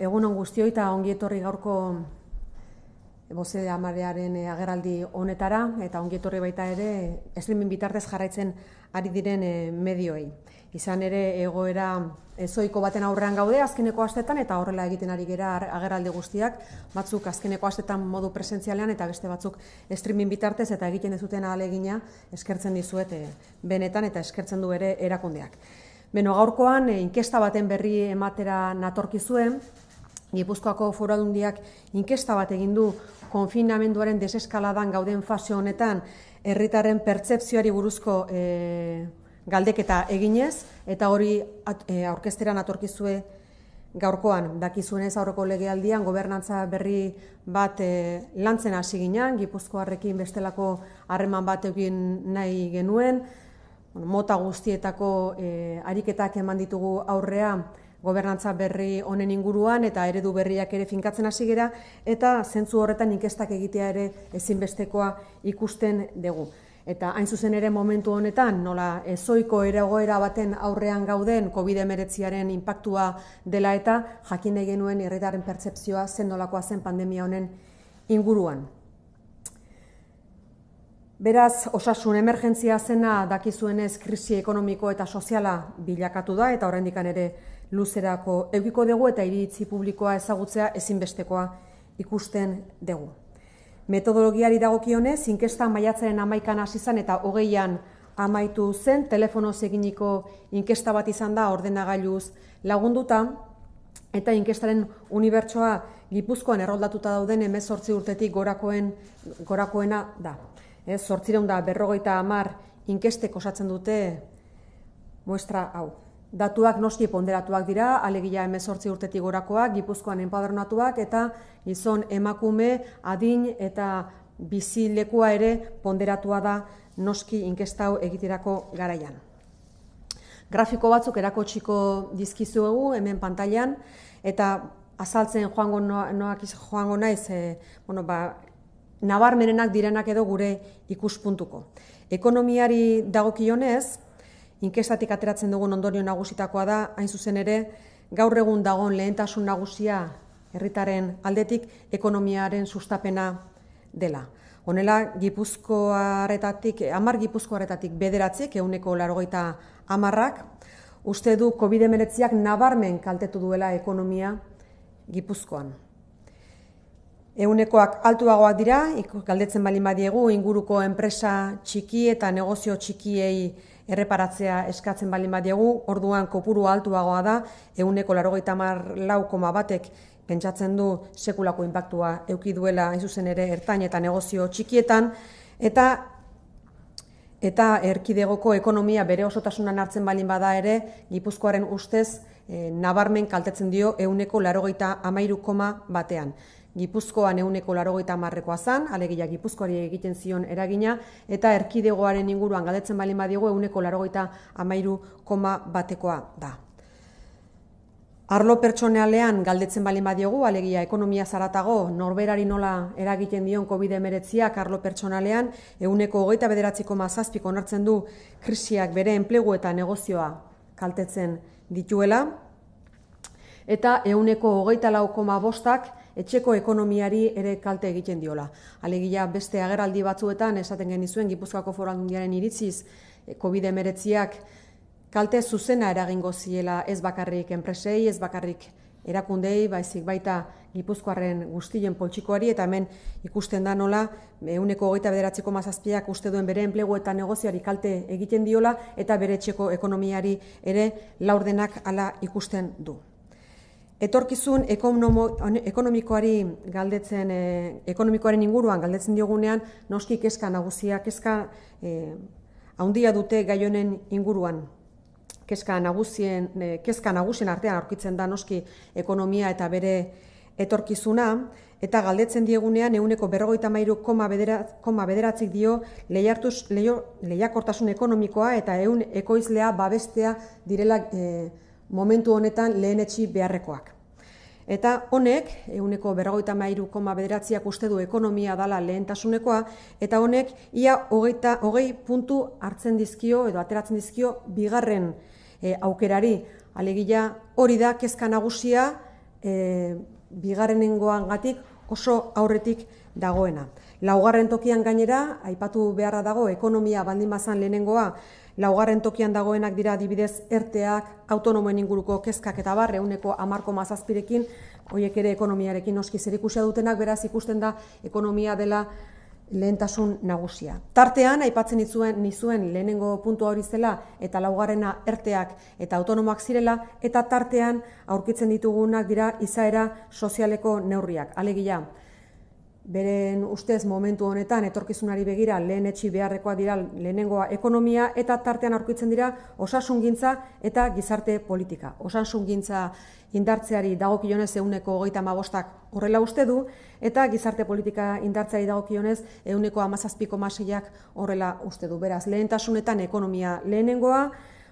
Egun on guztioi eta ongi etorri gaurko eh, boze amarearen eh, agerraldi honetara eta ongi etorri baita ere streaming bitartez jarraitzen ari diren eh, medioei. Izan ere egoera ezoiko baten aurrean gaude azkeneko astetan eta horrela egiten ari gera agerraldi guztiak batzuk azkeneko astetan modu presentzialean eta beste batzuk streaming bitartez eta egiten dezuten alegina eskertzen dizuet benetan eta eskertzen du ere erakundeak. Beno, gaurkoan, inkesta baten berri ematera natorkizuen, Gipuzkoako foru inkesta bat egin du konfinamenduaren deseskaladan gauden fase honetan herritarren pertsepzioari buruzko eh, galdeketa eginez eta hori at, e, eh, orkesteran atorkizue gaurkoan dakizuenez aurreko legealdian gobernantza berri bat e, lantzen hasi ginean Gipuzkoarrekin bestelako harreman bat egin nahi genuen mota guztietako e, ariketak eman ditugu aurrean, gobernantza berri honen inguruan eta eredu berriak ere finkatzen hasi gera eta zentzu horretan inkestak egitea ere ezinbestekoa ikusten dugu. Eta hain zuzen ere momentu honetan, nola ezoiko eragoera baten aurrean gauden covid 19 inpaktua dela eta jakin nahi genuen irritaren pertsepzioa zen nolakoa zen pandemia honen inguruan. Beraz, osasun emergentzia zena dakizuenez krisi ekonomiko eta soziala bilakatu da eta oraindik ere luzerako eukiko dugu eta iritzi publikoa ezagutzea ezinbestekoa ikusten dugu. Metodologiari dagokionez, inkesta maiatzaren amaikan hasi zen eta hogeian amaitu zen, telefonoz eginiko inkesta bat izan da ordenagailuz lagunduta, eta inkestaren unibertsoa Gipuzkoan erroldatuta dauden sortzi urtetik gorakoen, gorakoena da. E, da berrogeita amar inkestek osatzen dute muestra hau. Datuak noski ponderatuak dira, alegia emezortzi urtetik gorakoak, gipuzkoan enpadronatuak eta gizon emakume, adin eta bizi ere ponderatua da noski inkestau egiterako garaian. Grafiko batzuk erako txiko dizkizuegu hemen pantailan, eta azaltzen joango noak joango naiz, e, bueno, ba, nabarmenenak direnak edo gure ikuspuntuko. Ekonomiari dagokionez, inkestatik ateratzen dugun ondorio nagusitakoa da, hain zuzen ere, gaur egun dagoen lehentasun nagusia herritaren aldetik ekonomiaren sustapena dela. Honela, gipuzkoaretatik, amar gipuzkoaretatik bederatzik, euneko larogeita amarrak, uste du covid ak nabarmen kaltetu duela ekonomia gipuzkoan. Eunekoak altuagoak dira, galdetzen bali badiegu, inguruko enpresa txiki eta negozio txikiei erreparatzea eskatzen balin badiegu, orduan kopuru altuagoa da, euneko larogeita mar lau koma batek pentsatzen du sekulako inpaktua eukiduela duela zuzen ere ertain eta negozio txikietan, eta eta erkidegoko ekonomia bere osotasunan hartzen balin bada ere, Gipuzkoaren ustez eh, nabarmen kaltetzen dio euneko larogeita amairu koma batean. Gipuzkoan euneko larogeita marrekoa zan, alegia Gipuzkoari egiten zion eragina, eta erkidegoaren inguruan galdetzen balin diego... euneko larogeita amairu koma batekoa da. Arlo pertsonealean galdetzen balin badiogu, alegia ekonomia zaratago, norberari nola eragiten dion COVID-19 arlo pertsonalean, euneko hogeita bederatziko mazazpiko onartzen du krisiak bere enplegu eta negozioa kaltetzen dituela, eta euneko hogeita lau koma bostak, etxeko ekonomiari ere kalte egiten diola. Alegia beste ageraldi batzuetan esaten genizuen Gipuzkoako Foru Aldundiaren iritziz eh, COVID-19ak kalte zuzena eragingo ziela ez bakarrik enpresei, ez bakarrik erakundei, baizik baita Gipuzkoarren guztien poltsikoari eta hemen ikusten da nola euneko eh, hogeita bederatzeko mazazpiak uste duen bere enplegu eta negoziari kalte egiten diola eta bere txeko ekonomiari ere laurdenak ala ikusten du. Etorkizun ekonomikoari galdetzen, eh, ekonomikoaren inguruan galdetzen diogunean, noski kezka nagusia, kezka eh, haundia dute gaionen inguruan. Kezka nagusien, eh, kezka nagusien artean aurkitzen da noski ekonomia eta bere etorkizuna, eta galdetzen diegunean euneko berrogoita mairu koma, bederatzik dio lehiartuz, lehiakortasun ekonomikoa eta eun ekoizlea babestea direla momentu honetan lehenetxi beharrekoak. Eta honek, euneko berragoita mairu koma bederatziak uste du ekonomia dala lehentasunekoa, eta honek ia hogei puntu hartzen dizkio edo ateratzen dizkio bigarren eh, aukerari. Alegia hori da kezka nagusia eh, bigarren ingoan gatik oso aurretik dagoena. Laugarren tokian gainera, aipatu beharra dago, ekonomia bandimazan lehenengoa, Laugarren tokian dagoenak dira adibidez erteak, autonomoen inguruko kezkak eta bar, euneko amarko mazazpirekin, hoiek ere ekonomiarekin noski zer dutenak, beraz ikusten da ekonomia dela lehentasun nagusia. Tartean, aipatzen nizuen, nizuen lehenengo puntua hori zela eta laugarrena erteak eta autonomoak zirela, eta tartean aurkitzen ditugunak dira izaera sozialeko neurriak. Alegia, beren ustez momentu honetan etorkizunari begira lehen etxi beharrekoa dira lehenengoa ekonomia eta tartean aurkitzen dira osasungintza eta gizarte politika. Osasungintza indartzeari dagokionez euneko hogeita mabostak horrela uste du eta gizarte politika indartzeari dagokionez euneko amazazpiko masiak horrela uste du. Beraz, lehentasunetan ekonomia lehenengoa,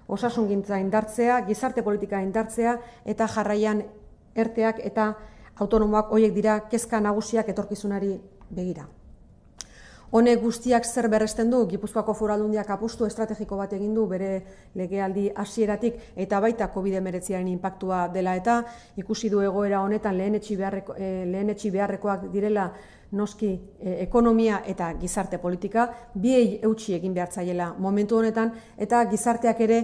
osasungintza indartzea, gizarte politika indartzea eta jarraian erteak eta autonomoak horiek dira kezka nagusiak etorkizunari begira. Honek guztiak zer berresten du, Gipuzkoako foraldundiak apustu estrategiko bat egin du bere legealdi hasieratik eta baita COVID-19 inpaktua dela eta ikusi du egoera honetan lehen beharreko, eh, lehen beharrekoak direla noski eh, ekonomia eta gizarte politika, biei eutxi egin behar momentu honetan eta gizarteak ere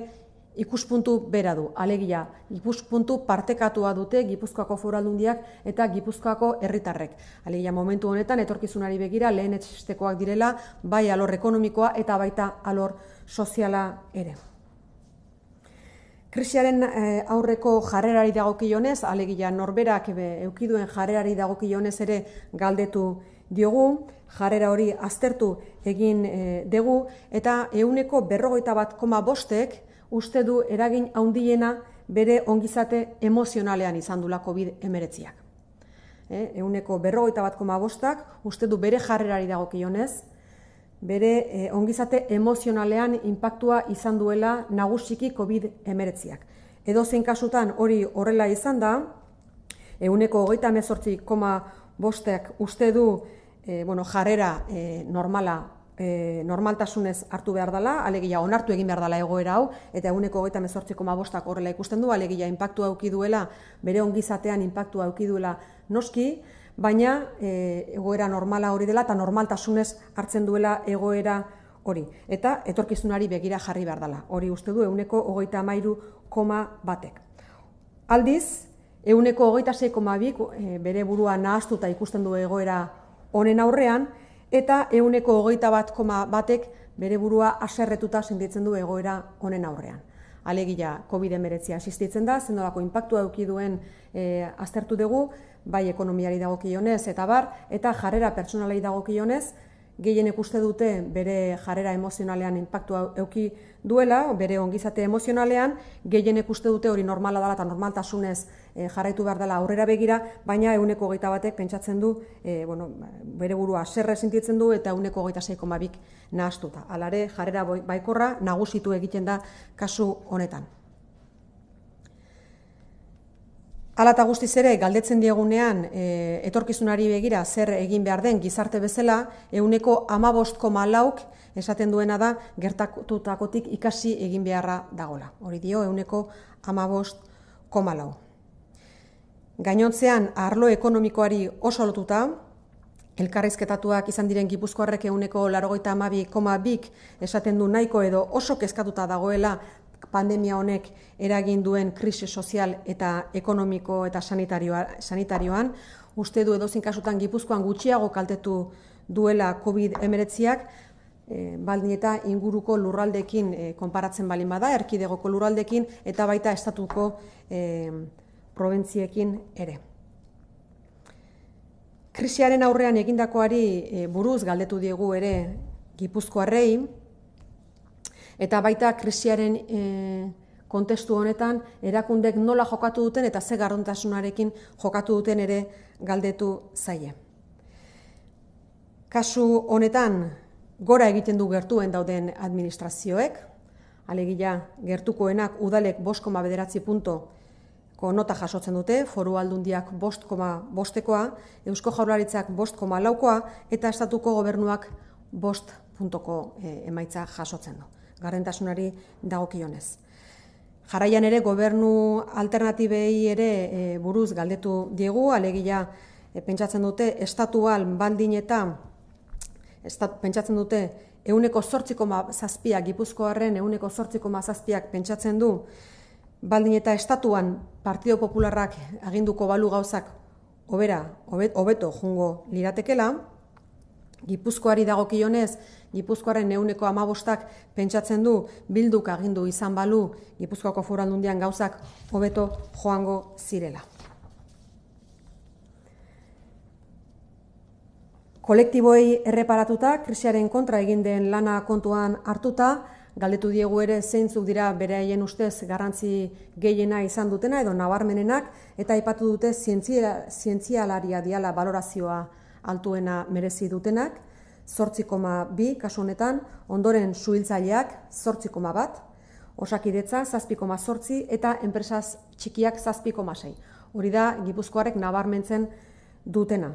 ikuspuntu bera du, alegia, ikuspuntu partekatua dute Gipuzkoako foraldundiak eta Gipuzkoako herritarrek. Alegia, momentu honetan, etorkizunari begira, lehen direla, bai alor ekonomikoa eta baita alor soziala ere. Krisiaren eh, aurreko jarrerari dagokionez, alegia norberak eukiduen jarrerari dagokionez ere galdetu diogu, jarrera hori aztertu egin degu, eh, dugu, eta euneko berrogeita bat koma bostek, uste du eragin handiena bere ongizate emozionalean izan dula COVID-19. Eguneko eh, berrogoita bat koma bostak, uste du bere jarrerari dagokionez, kionez, bere eh, ongizate emozionalean impactua izan duela nagusiki COVID-19. Edo zein kasutan hori horrela izan da, eguneko goita mezortzi koma bostak uste du eh, jarrera normala e, normaltasunez hartu behar dela, alegia onartu egin behar dela egoera hau, eta eguneko eta mezortziko mabostak horrela ikusten du, alegia inpaktu auki duela, bere ongizatean inpaktu auki duela noski, baina e, egoera normala hori dela eta normaltasunez hartzen duela egoera hori. Eta etorkizunari begira jarri behar dela. Hori uste du eguneko hogeita amairu koma batek. Aldiz, eguneko hogeita zei e, bere burua nahaztuta ikusten du egoera honen aurrean, eta euneko hogeita bat koma batek bere burua aserretuta sentitzen du egoera honen aurrean. Alegia COVID-19 asistitzen da, zendolako inpaktua eukiduen duen eh, aztertu dugu, bai ekonomiari dagokionez eta bar, eta jarrera pertsonalei dagokionez, kionez, gehien ikuste dute bere jarrera emozionalean inpaktu eduki duela, bere ongizate emozionalean, gehien ikuste dute hori normala dela eta normaltasunez eh, jarraitu behar dela aurrera begira, baina eguneko hogeita batek pentsatzen du, eh, bere burua zerre du eta eguneko geita zeiko mabik nahaztuta. Alare, jarrera bai-, baikorra nagusitu egiten da kasu honetan. Ala eta guztiz ere, galdetzen diegunean, e, etorkizunari begira zer egin behar den gizarte bezala, euneko amabost koma esaten duena da gertatutakotik ikasi egin beharra dagola. Hori dio, euneko amabost koma lau. Gainontzean, arlo ekonomikoari oso lotuta, elkarrizketatuak izan diren gipuzkoarrek euneko larogoita amabi komabik esaten du nahiko edo oso kezkatuta dagoela pandemia honek eragin duen krisi sozial eta ekonomiko eta sanitarioa, sanitarioan. Uste du edozen kasutan gipuzkoan gutxiago kaltetu duela covid emeretziak, e, eh, baldin eta inguruko lurraldekin eh, konparatzen balin bada, erkidegoko lurraldekin eta baita estatuko e, probentziekin ere. Krisiaren aurrean egindakoari e, buruz galdetu diegu ere gipuzkoarrein, eta baita krisiaren e, kontestu honetan erakundek nola jokatu duten eta ze garrantasunarekin jokatu duten ere galdetu zaie. Kasu honetan gora egiten du gertuen dauden administrazioek Alegia gertukoenak udalek 5,9 punto ko nota jasotzen dute, Foru Aldundiak 55 bostekoa, Eusko Jaurlaritzak 5,4koa eta estatuko gobernuak 5 puntoko eh, emaitza jasotzen du gardentasunari dagokionez. Jaraian ere gobernu alternatibei ere e, buruz galdetu diegu, alegia e, pentsatzen dute estatual baldin eta pentsatzen dute euneko zortziko zazpiak, gipuzkoaren euneko zortziko zazpiak pentsatzen du, baldin eta estatuan Partido Popularrak aginduko balu gauzak obera, hobeto jungo liratekela, Gipuzkoari dagokionez, Gipuzkoaren euneko amabostak pentsatzen du bilduk agindu izan balu Gipuzkoako foraldundian gauzak hobeto joango zirela. Kolektiboei erreparatuta, krisiaren kontra egin den lana kontuan hartuta, galdetu diegu ere zeintzuk dira bereaien ustez garantzi gehiena izan dutena edo nabarmenenak, eta ipatu dute zientzialaria diala balorazioa altuena merezi dutenak, 8,2 kasu honetan, ondoren suhiltzaileak 8,1 bat, osakidetza 7,8 eta enpresaz txikiak 7,6. Hori da Gipuzkoarek nabarmentzen dutena.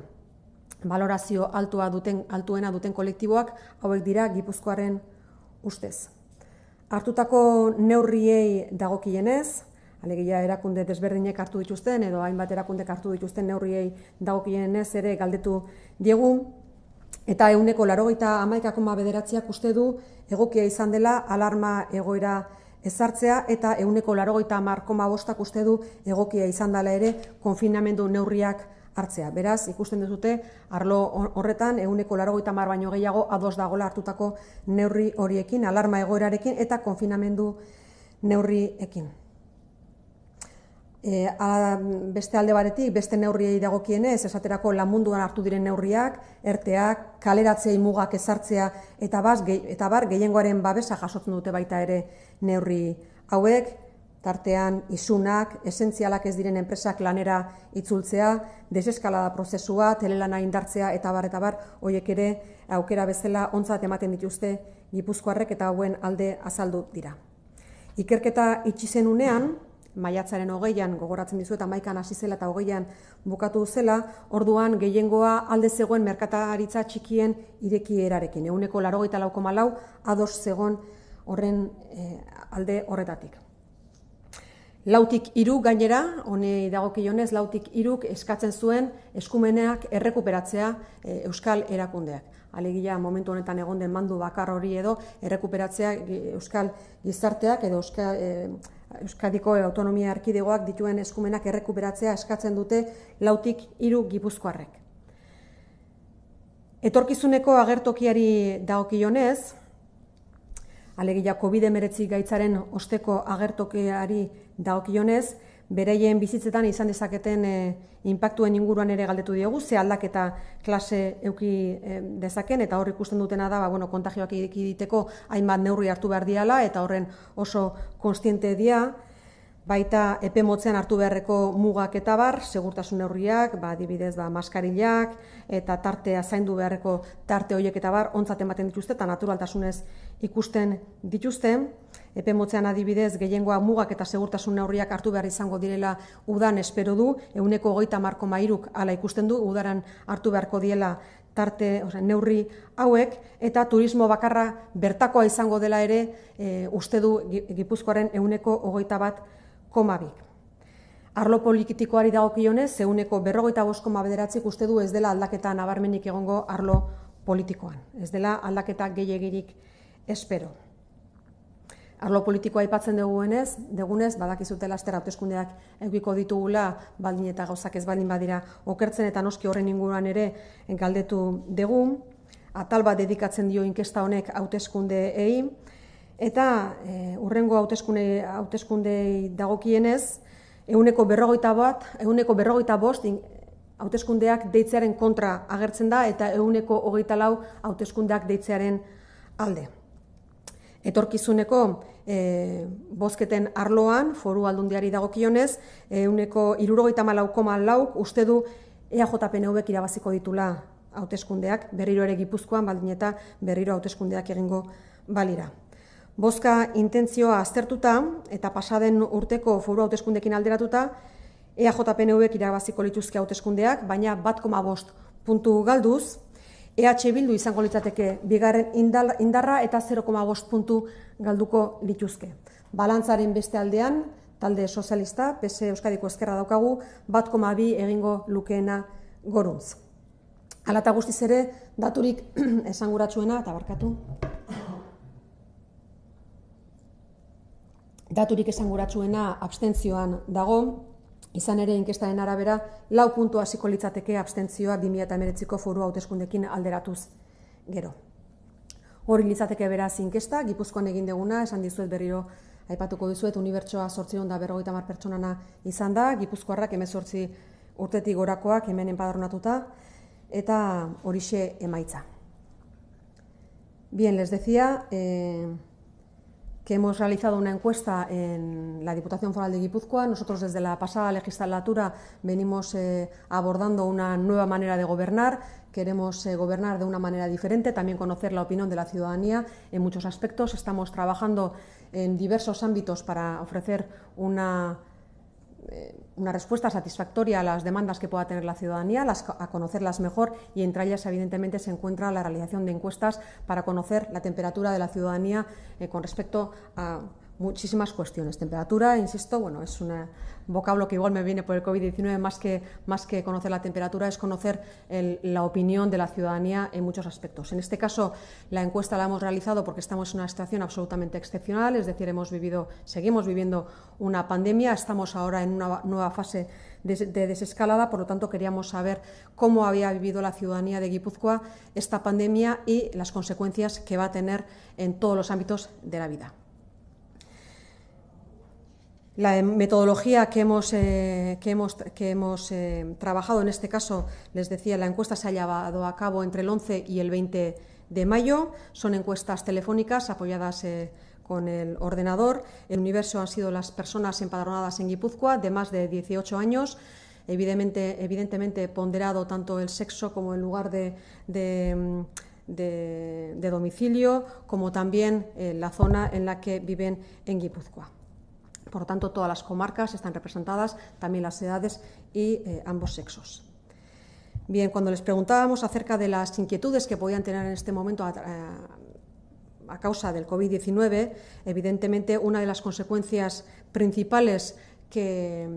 Balorazio altua duten altuena duten kolektiboak hauek dira Gipuzkoaren ustez. Artutako neurriei dagokienez, alegia erakunde desberdinek hartu dituzten edo hainbat erakunde hartu dituzten neurriei dagokien ere galdetu diegu. Eta euneko larogeita amaikakoma bederatziak uste du egokia izan dela alarma egoera ezartzea eta euneko larogeita amarkoma bostak uste du egokia izan dela ere konfinamendu neurriak hartzea. Beraz, ikusten dezute, arlo horretan, euneko laro baino gehiago ados dagola hartutako neurri horiekin, alarma egoerarekin eta konfinamendu neurriekin. E, eh, a, beste alde baretik, beste neurriei dagokienez, ez, esaterako lamunduan hartu diren neurriak, erteak, kaleratzei mugak ezartzea, eta, baz, eta bar, gehiengoaren babesa jasotzen dute baita ere neurri hauek, tartean isunak, esentzialak ez diren enpresak lanera itzultzea, deseskalada prozesua, telelana indartzea, eta bar, eta bar, hoiek ere aukera bezala ontzat ematen dituzte gipuzkoarrek eta hauen alde azaldu dira. Ikerketa itxizen unean, maiatzaren hogeian gogoratzen dizu eta maikan hasi zela eta hogeian bukatu zela, orduan gehiengoa alde zegoen merkataritza txikien ireki erarekin. Eguneko laro eta lauko malau ados zegoen horren eh, alde horretatik. Lautik iru gainera, honei dagokionez, lautik iruk eskatzen zuen eskumeneak errekuperatzea eh, Euskal erakundeak. Alegia momentu honetan egon den mandu bakar hori edo errekuperatzea eh, Euskal gizarteak edo Euskal... Euskadiko Autonomia Erkidegoak dituen eskumenak errekuperatzea eskatzen dute lautik hiru gipuzkoarrek. Etorkizuneko agertokiari daokionez, alegia COVID-19 gaitzaren osteko agertokiari daokionez, beraien bizitzetan izan dezaketen eh, inpaktuen inguruan ere galdetu diogu, ze aldaketa klase euki eh, dezaken, eta horri ikusten dutena da, ba, bueno, kontagioak egiteko hainbat neurri hartu behar diala, eta horren oso konstiente dia baita epe motzean hartu beharreko mugak eta bar, segurtasun neurriak, ba adibidez ba maskarilak eta tartea zaindu beharreko tarte hoiek eta bar ontzat ematen dituzte eta naturaltasunez ikusten dituzten. Epe motzean adibidez gehiengoa mugak eta segurtasun neurriak hartu behar izango direla udan espero du, euneko goita marko mairuk ala ikusten du, udaran hartu beharko diela tarte ose, neurri hauek, eta turismo bakarra bertakoa izango dela ere e, uste du gipuzkoaren euneko goita bat komabik. Arlo politikoari dagokionez, zehuneko berrogeita bost bederatzik uste du ez dela aldaketa nabarmenik egongo arlo politikoan. Ez dela aldaketa gehiagirik espero. Arlo politikoa aipatzen dugunez, degunez, badakizute laster hauteskundeak egiko ditugula, baldin eta gauzak ez baldin badira okertzen eta noski horren inguruan ere galdetu degun, Atal bat dedikatzen dio inkesta honek hauteskunde egin, eta e, eh, urrengo hauteskunde, hauteskundei dagokienez, euneko berrogeita bat, euneko berrogeita bost, in, hauteskundeak deitzearen kontra agertzen da, eta euneko hogeita lau hauteskundeak deitzearen alde. Etorkizuneko e, eh, bosketen arloan, foru aldundiari dagokionez, euneko irurogeita malau koma lauk uste du EJ PNVek irabaziko ditula hauteskundeak, berriro ere gipuzkoan, baldin eta berriro hauteskundeak egingo balira. Boska intentzioa aztertuta eta pasaden urteko foru hauteskundekin alderatuta EJPNUek irabaziko lituzke hauteskundeak, baina bat koma bost puntu galduz, EH Bildu izango litzateke bigarren indarra eta 0,5 puntu galduko lituzke. Balantzaren beste aldean, talde sozialista, PS e Euskadiko Ezkerra daukagu, bat koma bi egingo lukeena goruntz. Alata guztiz ere, daturik esanguratsuena eta barkatu. daturik esanguratsuena abstentzioan dago, izan ere inkestaren arabera, lau puntua hasiko litzateke abstentzioa 2008ko foru hauteskundekin alderatuz gero. Hori litzateke beraz inkesta, Gipuzkoan egin deguna, esan dizuet berriro aipatuko dizuet, unibertsoa sortzion da berrogeita mar pertsonana izan da, Gipuzkoarrak sortzi urtetik gorakoak hemen enpadronatuta, eta horixe emaitza. Bien, les decía, eh, que hemos realizado una encuesta en la Diputación Foral de Guipúzcoa. Nosotros desde la pasada legislatura venimos eh, abordando una nueva manera de gobernar. Queremos eh, gobernar de una manera diferente, también conocer la opinión de la ciudadanía en muchos aspectos. Estamos trabajando en diversos ámbitos para ofrecer una eh, una respuesta satisfactoria a las demandas que pueda tener la ciudadanía, a conocerlas mejor y entre ellas evidentemente se encuentra la realización de encuestas para conocer la temperatura de la ciudadanía eh, con respecto a muchísimas cuestiones. Temperatura, insisto, bueno, es una, vocablo que igual me viene por el COVID-19 más que, conocer la temperatura, es conocer la opinión de la ciudadanía en muchos aspectos. En este caso, la encuesta la hemos realizado porque estamos en una situación absolutamente excepcional, es decir, hemos vivido, seguimos viviendo una pandemia, estamos ahora en una nueva fase de, de desescalada, por lo tanto queríamos saber cómo había vivido la ciudadanía de Guipúzcoa esta pandemia y las consecuencias que va a tener en todos los ámbitos de la vida. La metodología que hemos, eh, que hemos, eh, trabajado en este caso, les decía, la encuesta se ha llevado a cabo entre el 11 y el 20 de mayo. Son encuestas telefónicas apoyadas eh, con el ordenador. El universo han sido las personas empadronadas en Guipúzcoa de más de 18 años. Evidentemente, ponderado tanto el sexo como el lugar de, mm, domicilio, como también la zona en la que viven en Guipúzcoa. Por lo tanto, todas las comarcas están representadas, también las edades y eh, ambos sexos. Bien, cuando les preguntábamos acerca de las inquietudes que podían tener en este momento a, eh, causa del COVID-19, evidentemente una de las consecuencias principales que,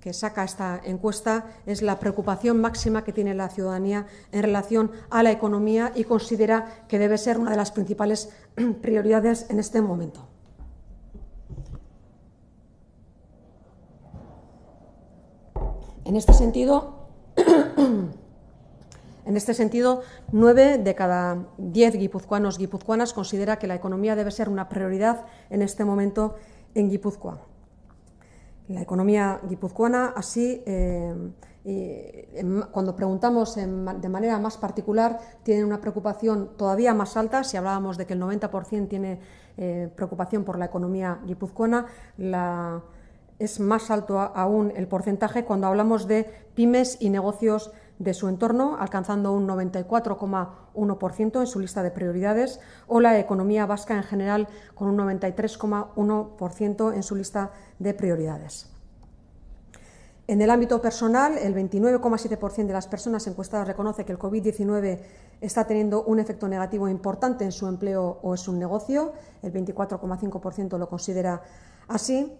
que saca esta encuesta es la preocupación máxima que tiene la ciudadanía en relación a la economía y considera que debe ser una de las principales prioridades en este momento. En este sentido, en este sentido, nueve de cada diez guipuzcoanos guipuzcoanas considera que la economía debe ser una prioridad en este momento en Guipúzcoa. La economía guipuzcoana, así, eh, em, cuando preguntamos de manera más particular, tiene una preocupación todavía más alta. Si hablábamos de que el 90% tiene eh, preocupación por la economía guipuzcoana, la, es más alto aún el porcentaje cuando hablamos de pymes y negocios de su entorno, alcanzando un 94,1% en su lista de prioridades, o la economía vasca en general con un 93,1% en su lista de prioridades. En el ámbito personal, el 29,7% de las personas encuestadas reconoce que el COVID-19 está teniendo un efecto negativo importante en su empleo o en su negocio, el 24,5% lo considera así,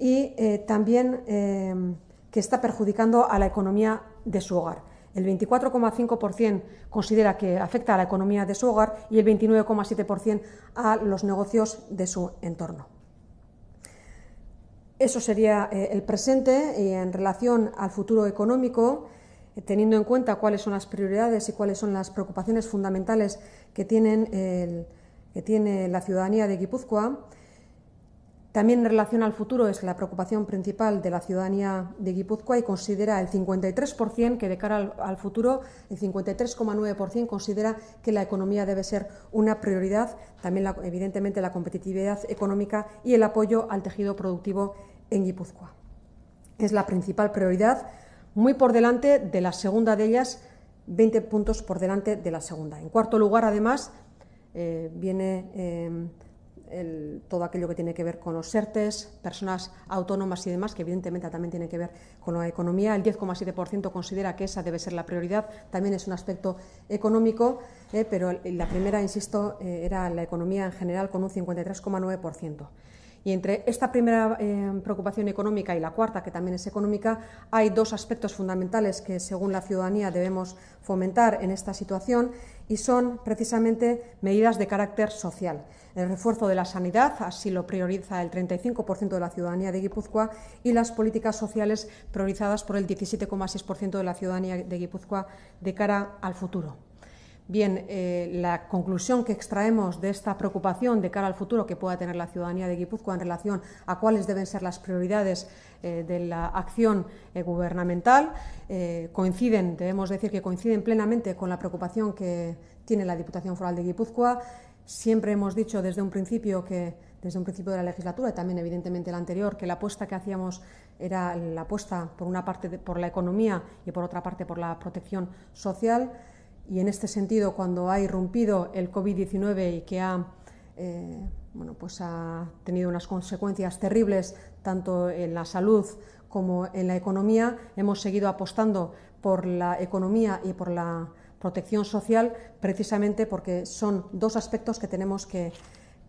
y eh, también em, que está perjudicando a la economía de su hogar. El 24,5% considera que afecta a la economía de su hogar y el 29,7% a los negocios de su entorno. Eso sería eh, el presente y en relación al futuro económico, eh, teniendo en cuenta cuáles son las prioridades y cuáles son las preocupaciones fundamentales que, tienen que tiene la ciudadanía de Guipúzcoa. También en relación al futuro es la preocupación principal de la ciudadanía de Guipúzcoa y considera el 53% que de cara al, futuro, el 53,9% considera que la economía debe ser una prioridad, también evidentemente la competitividad económica y el apoyo al tejido productivo en Guipúzcoa. Es la principal prioridad, muy por delante de la segunda de ellas, 20 puntos por delante de la segunda. En cuarto lugar, además, eh, viene. Eh, todo aquello que tiene que ver con los CERTES, personas autónomas y demás, que evidentemente también tiene que ver con la economía. El 10,7% considera que esa debe ser la prioridad, también es un aspecto económico, eh, pero la primera, insisto, eh, era la economía en general con un 53,9%. Y entre esta primera eh, preocupación económica y la cuarta, que también es económica, hay dos aspectos fundamentales que, según la ciudadanía, debemos fomentar en esta situación y son precisamente medidas de carácter social. El refuerzo de la sanidad, así lo prioriza el 35% de la ciudadanía de Guipúzcoa, y las políticas sociales priorizadas por el 17,6% de la ciudadanía de Guipúzcoa de cara al futuro. Bien, eh, la conclusión que extraemos de esta preocupación de cara al futuro que pueda tener la ciudadanía de Guipúzcoa en relación a cuáles deben ser las prioridades eh, de la acción eh, gubernamental coinciden, debemos decir que coinciden plenamente con la preocupación que tiene la Diputación Foral de Guipúzcoa. Siempre hemos dicho desde un principio que desde un principio de la legislatura y también evidentemente la anterior, que la apuesta que hacíamos era la apuesta por una parte por la economía y por otra parte por la protección social y en este sentido, cuando ha irrumpido el COVID-19 y que ha, eh, pues ha tenido unas consecuencias terribles tanto en la salud como en la economía, hemos seguido apostando por la economía y por la protección social, precisamente porque son dos aspectos que tenemos que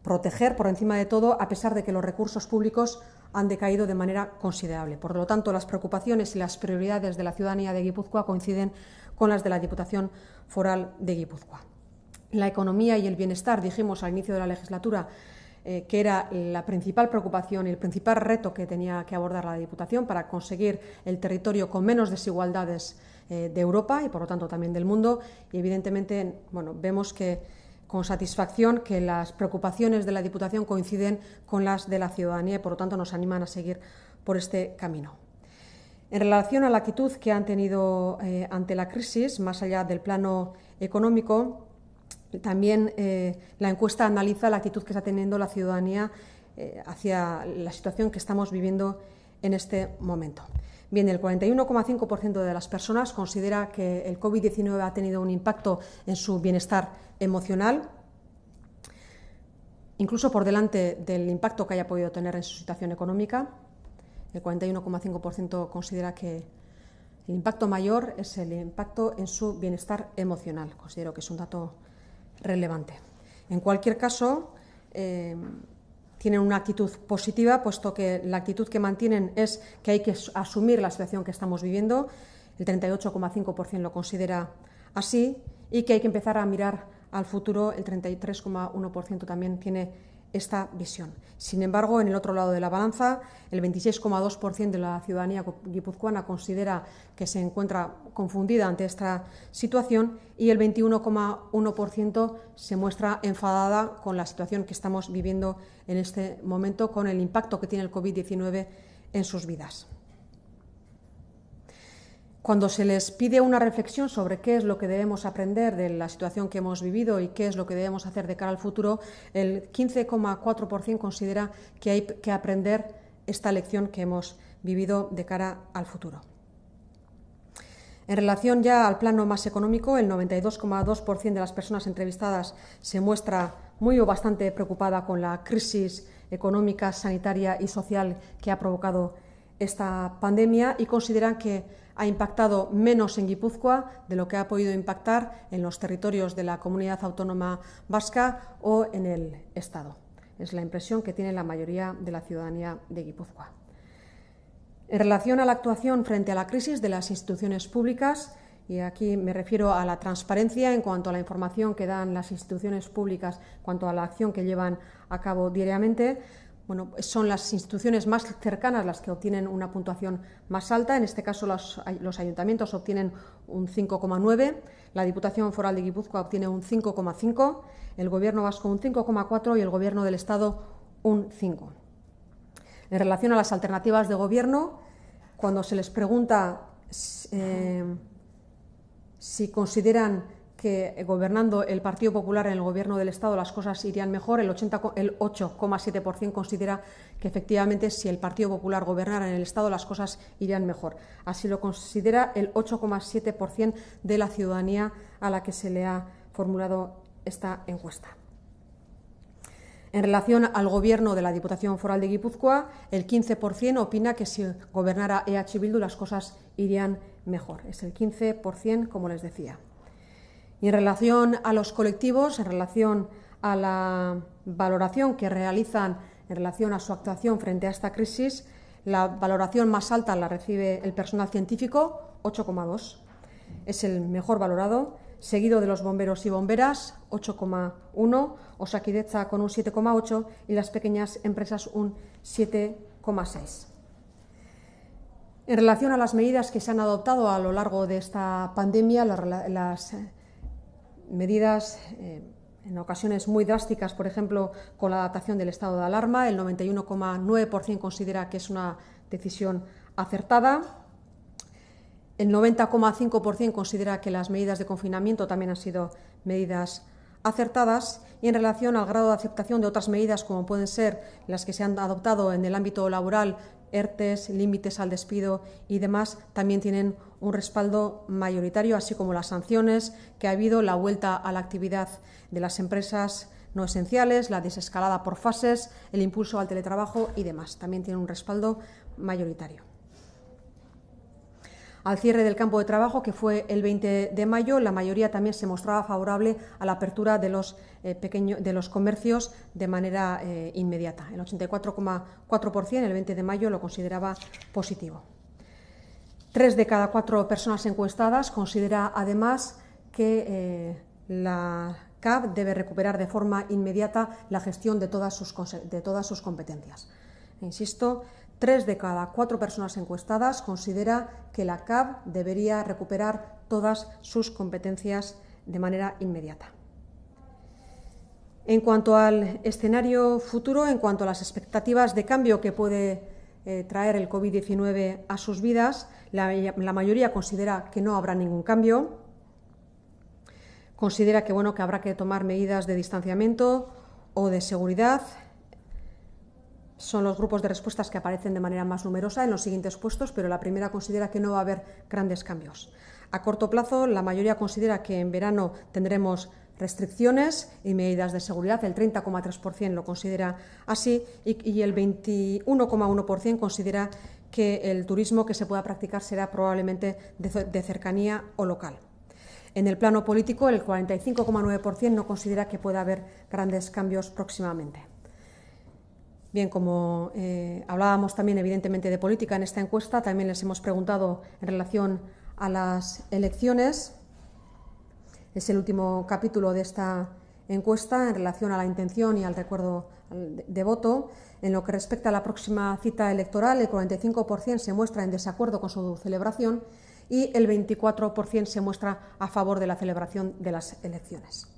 proteger por encima de todo, a pesar de que los recursos públicos han decaído de manera considerable. Por lo tanto, las preocupaciones y las prioridades de la ciudadanía de Guipúzcoa coinciden con las de la Diputación Foral de Guipúzcoa. La economía y el bienestar, dijimos al inicio de la legislatura, eh, que era la principal preocupación y el principal reto que tenía que abordar la Diputación para conseguir el territorio con menos desigualdades eh, de Europa y, por lo tanto, también del mundo. Y, evidentemente, bueno, vemos que con satisfacción que las preocupaciones de la Diputación coinciden con las de la ciudadanía y, por lo tanto, nos animan a seguir por este camino. En relación a la actitud que han tenido eh, ante la crisis, más allá del plano económico, también eh, la encuesta analiza la actitud que está teniendo la ciudadanía eh, hacia la situación que estamos viviendo en este momento. Bien, el 41,5% de las personas considera que el COVID-19 ha tenido un impacto en su bienestar emocional, incluso por delante del impacto que haya podido tener en su situación económica. El 41,5% considera que el impacto mayor es el impacto en su bienestar emocional. Considero que es un dato relevante. En cualquier caso, eh, tienen una actitud positiva, puesto que la actitud que mantienen es que hay que asumir la situación que estamos viviendo. El 38,5% lo considera así y que hay que empezar a mirar al futuro el 33,1% también tiene esta visión. Sin embargo, en el otro lado de la balanza, el 26,2% de la ciudadanía guipuzcoana considera que se encuentra confundida ante esta situación y el 21,1% se muestra enfadada con la situación que estamos viviendo en este momento, con el impacto que tiene el COVID-19 en sus vidas cuando se les pide una reflexión sobre qué es lo que debemos aprender de la situación que hemos vivido y qué es lo que debemos hacer de cara al futuro, el 15,4% considera que hay que aprender esta lección que hemos vivido de cara al futuro. En relación ya al plano más económico, el 92,2% de las personas entrevistadas se muestra muy o bastante preocupada con la crisis económica, sanitaria y social que ha provocado esta pandemia y consideran que ha impactado menos en Guipúzcoa de lo que ha podido impactar en los territorios de la comunidad autónoma vasca o en el Estado. Es la impresión que tiene la mayoría de la ciudadanía de Guipúzcoa. En relación a la actuación frente a la crisis de las instituciones públicas, y aquí me refiero a la transparencia en cuanto a la información que dan las instituciones públicas, en cuanto a la acción que llevan a cabo diariamente, bueno, son las instituciones más cercanas las que obtienen una puntuación más alta. En este caso, los, ayuntamientos obtienen un 5,9, la Diputación Foral de Guipúzcoa obtiene un 5,5, el Gobierno vasco un 5,4 y el Gobierno del Estado un 5. En relación a las alternativas de Gobierno, cuando se les pregunta eh, si consideran que eh, gobernando el Partido Popular en el gobierno del Estado las cosas irían mejor. El, 8,7% considera que efectivamente si el Partido Popular gobernara en el Estado las cosas irían mejor. Así lo considera el 8,7% de la ciudadanía a la que se le ha formulado esta encuesta. En relación al gobierno de la Diputación Foral de Guipúzcoa, el 15% opina que si gobernara EH Bildu las cosas irían mejor. Es el 15%, como les decía. Y en relación a los colectivos, en relación a la valoración que realizan en relación a su actuación frente a esta crisis, la valoración más alta la recibe el personal científico, 8,2. Es el mejor valorado, seguido de los bomberos y bomberas, 8,1, Osakideza con un 7,8 y las pequeñas empresas un 7,6. En relación a las medidas que se han adoptado a lo largo de esta pandemia, las eh, medidas eh, en ocasiones muy drásticas, por ejemplo, con la adaptación del estado de alarma. El 91,9% considera que es una decisión acertada. El 90,5% considera que las medidas de confinamiento también han sido medidas acertadas y en relación al grado de aceptación de otras medidas como pueden ser las que se han adoptado en el ámbito laboral, ERTES, límites al despido y demás también tienen un respaldo mayoritario, así como las sanciones que ha habido, la vuelta a la actividad de las empresas no esenciales, la desescalada por fases, el impulso al teletrabajo y demás. También tienen un respaldo mayoritario. Al cierre del campo de trabajo, que fue el 20 de mayo, la mayoría también se mostraba favorable a la apertura de los, eh, pequeños de los comercios de manera eh, inmediata. El 84,4% el 20 de mayo lo consideraba positivo. Tres de cada cuatro personas encuestadas considera además que eh, la CAP debe recuperar de forma inmediata la gestión de todas sus, de todas sus competencias. Insisto, Tres de cada cuatro personas encuestadas considera que la CAB debería recuperar todas sus competencias de manera inmediata. En cuanto al escenario futuro, en cuanto a las expectativas de cambio que puede eh, traer el COVID-19 a sus vidas, la, la, mayoría considera que no habrá ningún cambio. Considera que, bueno, que habrá que tomar medidas de distanciamiento o de seguridad son los grupos de respuestas que aparecen de manera más numerosa en los siguientes puestos, pero la primera considera que no va a haber grandes cambios. A corto plazo, la mayoría considera que en verano tendremos restricciones y medidas de seguridad, el 30,3% lo considera así y, el 21,1% considera que el turismo que se pueda practicar será probablemente de, de cercanía o local. En el plano político, el 45,9% no considera que pueda haber grandes cambios próximamente. Bien, como eh, hablábamos también evidentemente de política en esta encuesta, también les hemos preguntado en relación a las elecciones. Es el último capítulo de esta encuesta en relación a la intención y al recuerdo de voto. En lo que respecta a la próxima cita electoral, el 45% se muestra en desacuerdo con su celebración y el 24% se muestra a favor de la celebración de las elecciones.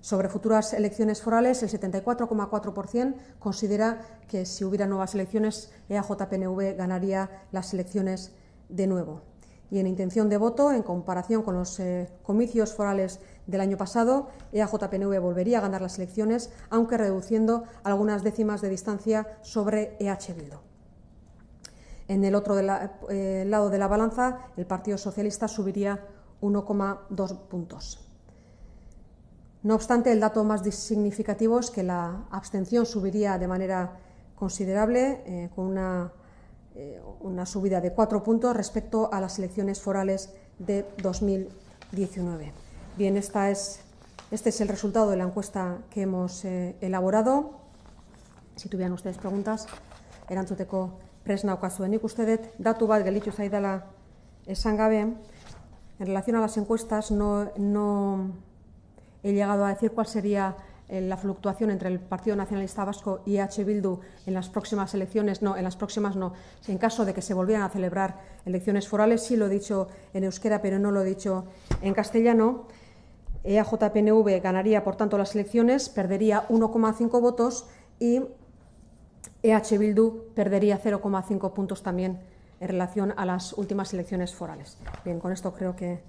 Sobre futuras elecciones forales, el 74,4% considera que si hubiera nuevas elecciones, EAJPNV ganaría las elecciones de nuevo. Y en intención de voto, en comparación con los eh, comicios forales del año pasado, EAJPNV volvería a ganar las elecciones, aunque reduciendo algunas décimas de distancia sobre EH Bildo. En el otro eh, lado de la balanza, el Partido Socialista subiría 1,2 puntos. No obstante, el dato más significativo es que la abstención subiría de manera considerable, eh, con eh, una, subida de cuatro puntos respecto a las elecciones forales de 2019. Bien, es, este es el resultado de la encuesta que hemos eh, elaborado. Si tuvieran ustedes preguntas, erantzuteko presna o uste dut, datu bat gelitzu en relación a las encuestas no, no he llegado a decir cuál sería eh, la fluctuación entre el Partido Nacionalista Vasco y EH Bildu en las próximas elecciones, no, en las próximas no, en caso de que se volvieran a celebrar elecciones forales, sí lo he dicho en euskera, pero no lo he dicho en castellano. EAJPNV ganaría, por tanto, las elecciones, perdería 1,5 votos y EH Bildu perdería 0,5 puntos también en relación a las últimas elecciones forales. Bien, con esto creo que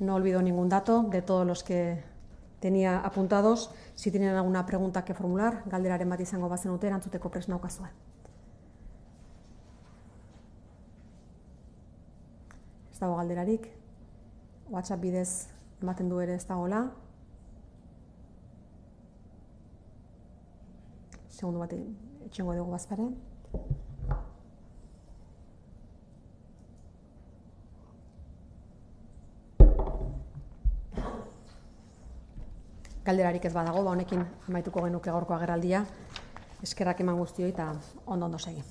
no olvido ningún dato de todos los que tenía apuntados. Si tienen alguna pregunta que formular, galderaren bat izango bazen utera, antzuteko presna ukazua. Eh? Ez dago galderarik. WhatsApp bidez ematen du ere ez dagoela. Segundu bat e- etxengo dugu bazpare. galderarik ez badago, ba honekin amaituko genuke gorkoa geraldia. Eskerrak eman guztioi eta ondo ondo segi.